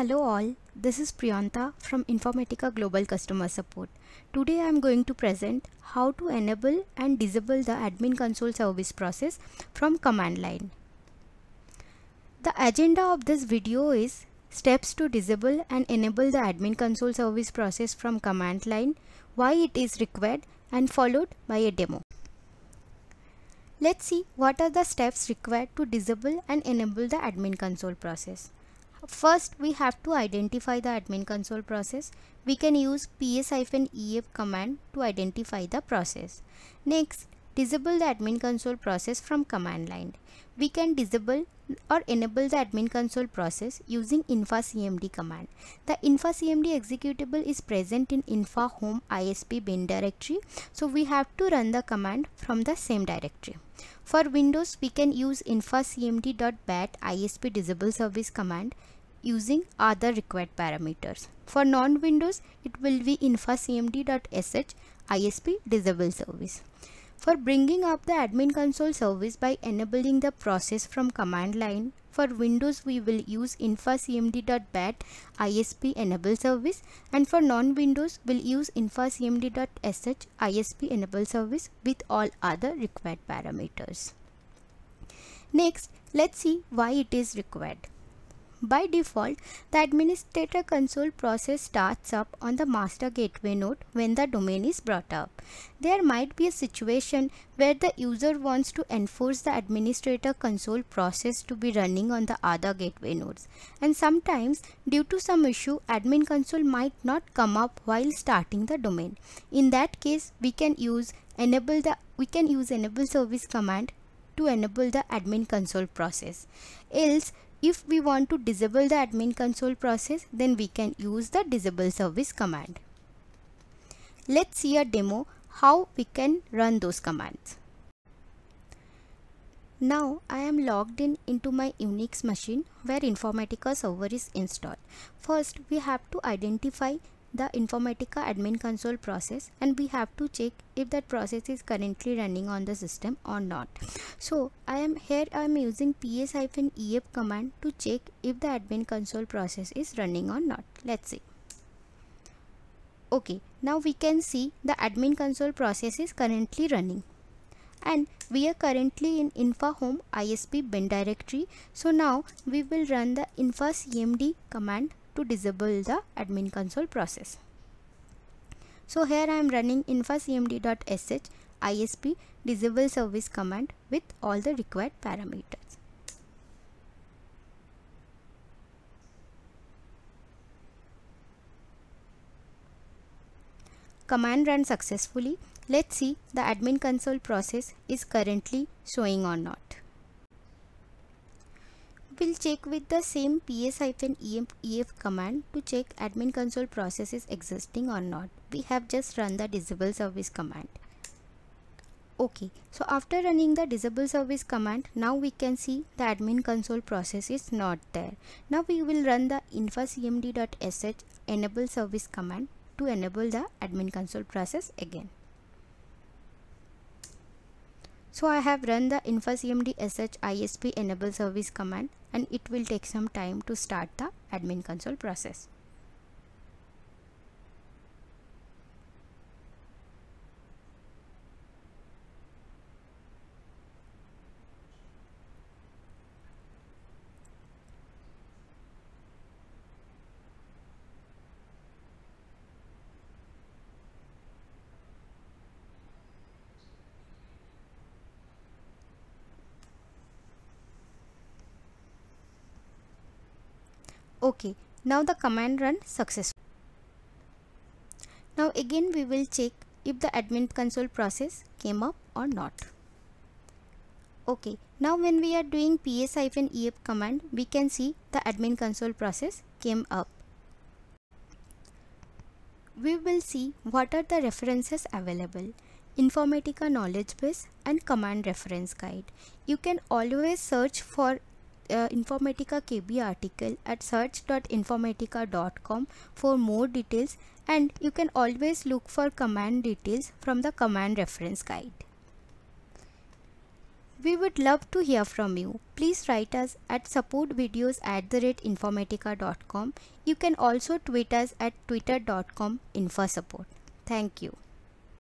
Hello all, this is Priyanta from Informatica Global Customer Support. Today I am going to present how to enable and disable the admin console service process from command line. The agenda of this video is steps to disable and enable the admin console service process from command line, why it is required and followed by a demo. Let's see what are the steps required to disable and enable the admin console process. First, we have to identify the admin console process. We can use ps-ef command to identify the process. Next, disable the admin console process from command line. We can disable or enable the admin console process using infacmd command. The infacmd executable is present in infa home isp bin directory. So we have to run the command from the same directory. For Windows, we can use infacmd.bat isp disable service command using other required parameters. For non-Windows, it will be infacmd.sh ISP disable service. For bringing up the admin console service by enabling the process from command line, for Windows we will use infacmd.bat ISP enable service and for non-Windows we'll use infacmd.sh ISP enable service with all other required parameters. Next, let's see why it is required. By default, the administrator console process starts up on the master gateway node when the domain is brought up. There might be a situation where the user wants to enforce the administrator console process to be running on the other gateway nodes. And sometimes, due to some issue, admin console might not come up while starting the domain. In that case, we can use enable the we can use enable service command to enable the admin console process. Else, if we want to disable the admin console process, then we can use the disable service command. Let's see a demo how we can run those commands. Now I am logged in into my Unix machine where Informatica server is installed. First we have to identify the Informatica admin console process and we have to check if that process is currently running on the system or not. So I am here I am using ps-ef command to check if the admin console process is running or not. Let's see. Okay, now we can see the admin console process is currently running and we are currently in infa home isp bin directory so now we will run the infa cmd command to disable the admin console process. So here I am running infacmd.sh isp disable service command with all the required parameters. Command run successfully. Let's see the admin console process is currently showing or not will check with the same ps-ef command to check admin console process is existing or not. We have just run the disable service command. Okay, so after running the disable service command, now we can see the admin console process is not there. Now we will run the infacmd.sh enable service command to enable the admin console process again. So I have run the infocmd sh isp enable service command and it will take some time to start the admin console process. Okay, now the command run successful. Now again we will check if the admin console process came up or not. Okay, now when we are doing ps-ef command, we can see the admin console process came up. We will see what are the references available. Informatica knowledge base and command reference guide. You can always search for uh, Informatica KB article at search.informatica.com for more details and you can always look for command details from the command reference guide. We would love to hear from you. Please write us at supportvideos at the rate informatica.com. You can also tweet us at twitter.com infosupport. Thank you.